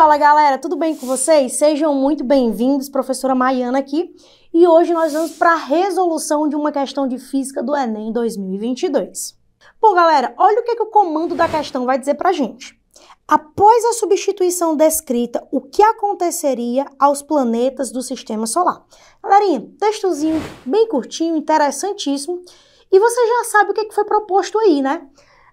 Fala galera, tudo bem com vocês? Sejam muito bem-vindos, professora Maiana aqui. E hoje nós vamos para a resolução de uma questão de física do Enem 2022. Bom, galera, olha o que, é que o comando da questão vai dizer para a gente. Após a substituição descrita, o que aconteceria aos planetas do sistema solar? Galerinha, textozinho bem curtinho, interessantíssimo. E você já sabe o que, é que foi proposto aí, né?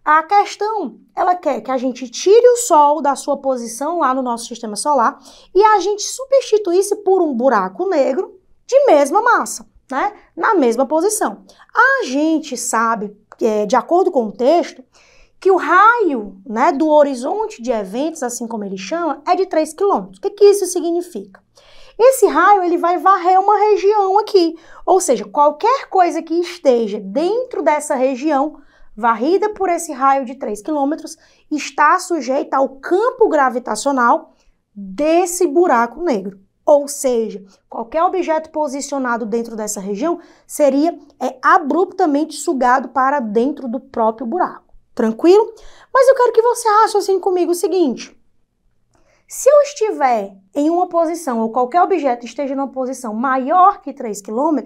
A questão, ela quer que a gente tire o Sol da sua posição lá no nosso sistema solar e a gente substituísse por um buraco negro de mesma massa, né? Na mesma posição. A gente sabe, é, de acordo com o texto, que o raio né, do horizonte de eventos, assim como ele chama, é de 3 km. O que, que isso significa? Esse raio ele vai varrer uma região aqui, ou seja, qualquer coisa que esteja dentro dessa região varrida por esse raio de 3 km, está sujeita ao campo gravitacional desse buraco negro. Ou seja, qualquer objeto posicionado dentro dessa região seria é, abruptamente sugado para dentro do próprio buraco. Tranquilo? Mas eu quero que você raciocine comigo o seguinte. Se eu estiver em uma posição, ou qualquer objeto esteja em uma posição maior que 3 km,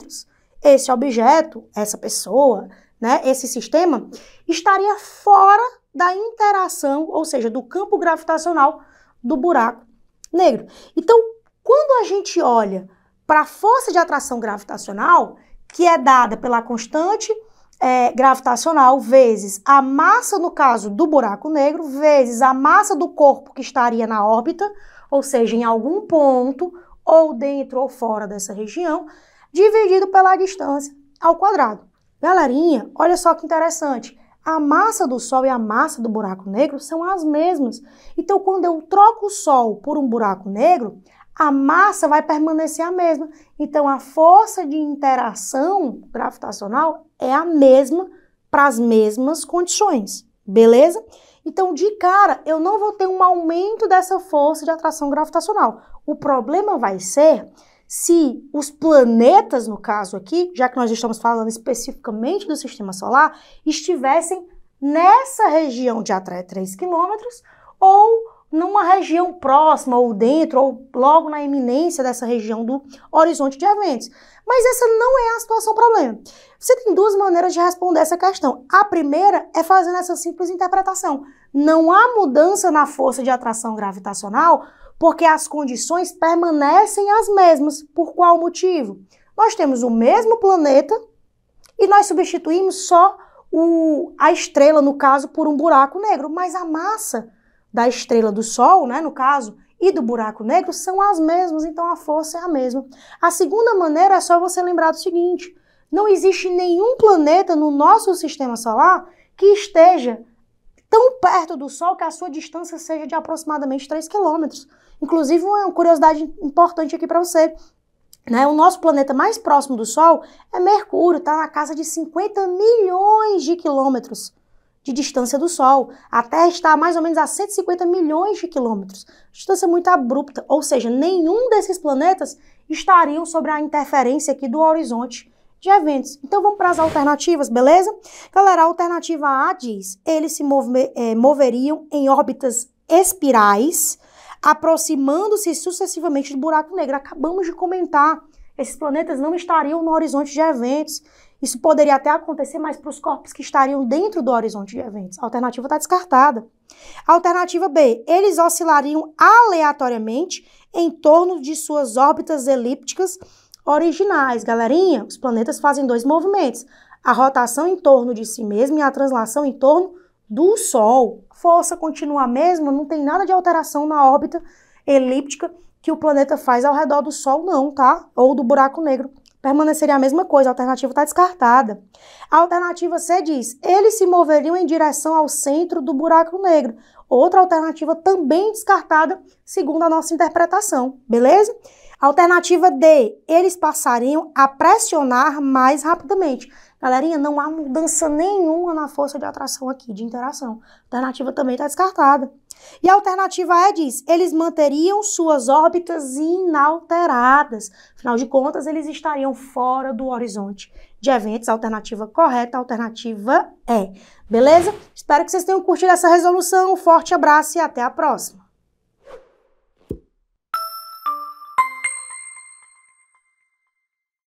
esse objeto, essa pessoa, né, esse sistema, estaria fora da interação, ou seja, do campo gravitacional do buraco negro. Então, quando a gente olha para a força de atração gravitacional, que é dada pela constante é, gravitacional vezes a massa, no caso do buraco negro, vezes a massa do corpo que estaria na órbita, ou seja, em algum ponto, ou dentro ou fora dessa região, dividido pela distância ao quadrado. Galerinha, olha só que interessante. A massa do Sol e a massa do buraco negro são as mesmas. Então, quando eu troco o Sol por um buraco negro, a massa vai permanecer a mesma. Então, a força de interação gravitacional é a mesma para as mesmas condições, beleza? Então, de cara, eu não vou ter um aumento dessa força de atração gravitacional. O problema vai ser se os planetas, no caso aqui, já que nós estamos falando especificamente do sistema solar, estivessem nessa região de até 3 quilômetros ou numa região próxima ou dentro ou logo na iminência dessa região do horizonte de eventos. Mas essa não é a situação problema. Você tem duas maneiras de responder essa questão. A primeira é fazendo essa simples interpretação. Não há mudança na força de atração gravitacional porque as condições permanecem as mesmas. Por qual motivo? Nós temos o mesmo planeta e nós substituímos só o, a estrela, no caso, por um buraco negro, mas a massa da estrela do Sol, né, no caso, e do buraco negro são as mesmas, então a força é a mesma. A segunda maneira é só você lembrar do seguinte: não existe nenhum planeta no nosso sistema solar que esteja tão perto do Sol que a sua distância seja de aproximadamente 3 quilômetros. Inclusive, uma curiosidade importante aqui para você. Né? O nosso planeta mais próximo do Sol é Mercúrio, está na casa de 50 milhões de quilômetros de distância do Sol. A Terra está a mais ou menos a 150 milhões de quilômetros. Distância muito abrupta, ou seja, nenhum desses planetas estariam sobre a interferência aqui do horizonte de eventos. Então vamos para as alternativas, beleza? Galera, a alternativa A diz: eles se é, moveriam em órbitas espirais aproximando-se sucessivamente do buraco negro. Acabamos de comentar. Esses planetas não estariam no horizonte de eventos. Isso poderia até acontecer, mas para os corpos que estariam dentro do horizonte de eventos. A alternativa está descartada. Alternativa B, eles oscilariam aleatoriamente em torno de suas órbitas elípticas originais. Galerinha, os planetas fazem dois movimentos: a rotação em torno de si mesmo e a translação em torno do Sol, a força continua a mesma, não tem nada de alteração na órbita elíptica que o planeta faz ao redor do Sol, não, tá? Ou do buraco negro. Permaneceria a mesma coisa, a alternativa está descartada. A alternativa C diz: eles se moveriam em direção ao centro do buraco negro. Outra alternativa também descartada, segundo a nossa interpretação, beleza? Alternativa D, eles passariam a pressionar mais rapidamente. Galerinha, não há mudança nenhuma na força de atração aqui, de interação. Alternativa também está descartada. E a alternativa E diz, eles manteriam suas órbitas inalteradas. Afinal de contas, eles estariam fora do horizonte de eventos. Alternativa correta, alternativa E. Beleza? Espero que vocês tenham curtido essa resolução. Um forte abraço e até a próxima.